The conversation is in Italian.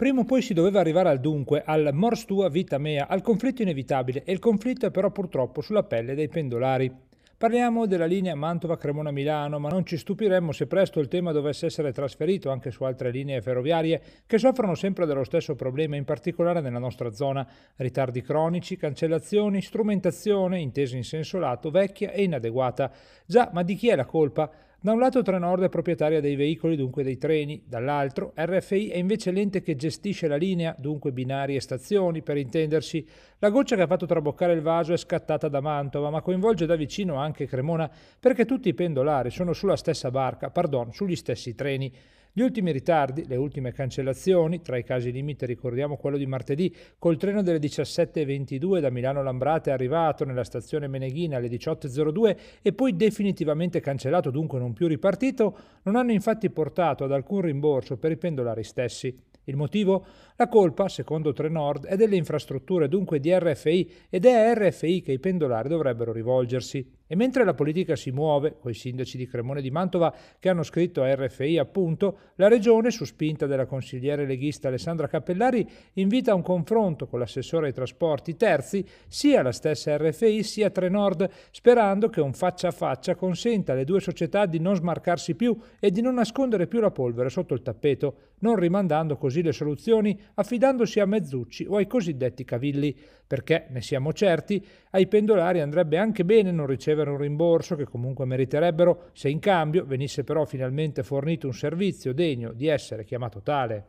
Prima o poi si doveva arrivare al dunque, al mors tua vita mea, al conflitto inevitabile, e il conflitto è però purtroppo sulla pelle dei pendolari. Parliamo della linea Mantova-Cremona-Milano, ma non ci stupiremmo se presto il tema dovesse essere trasferito anche su altre linee ferroviarie che soffrono sempre dello stesso problema, in particolare nella nostra zona. Ritardi cronici, cancellazioni, strumentazione, intesa in senso lato, vecchia e inadeguata. Già, ma di chi è la colpa? Da un lato Trenord è proprietaria dei veicoli, dunque dei treni, dall'altro RFI è invece l'ente che gestisce la linea, dunque binari e stazioni, per intendersi. La goccia che ha fatto traboccare il vaso è scattata da Mantova, ma coinvolge da vicino anche Cremona, perché tutti i pendolari sono sulla stessa barca, pardon, sugli stessi treni. Gli ultimi ritardi, le ultime cancellazioni, tra i casi limite ricordiamo quello di martedì, col treno delle 17.22 da Milano Lambrate arrivato nella stazione Meneghina alle 18.02 e poi definitivamente cancellato, dunque non non più ripartito non hanno infatti portato ad alcun rimborso per i pendolari stessi. Il motivo? La colpa, secondo Trenord, è delle infrastrutture, dunque di RFI, ed è a RFI che i pendolari dovrebbero rivolgersi. E mentre la politica si muove, coi sindaci di Cremone e di Mantova che hanno scritto a RFI appunto, la regione, su spinta della consigliere leghista Alessandra Cappellari, invita a un confronto con l'assessore ai trasporti terzi, sia la stessa RFI sia Trenord, sperando che un faccia a faccia consenta alle due società di non smarcarsi più e di non nascondere più la polvere sotto il tappeto, non rimandando così le soluzioni affidandosi a mezzucci o ai cosiddetti cavilli, perché, ne siamo certi, ai pendolari andrebbe anche bene non ricevere ricevere un rimborso che comunque meriterebbero se in cambio venisse però finalmente fornito un servizio degno di essere chiamato tale.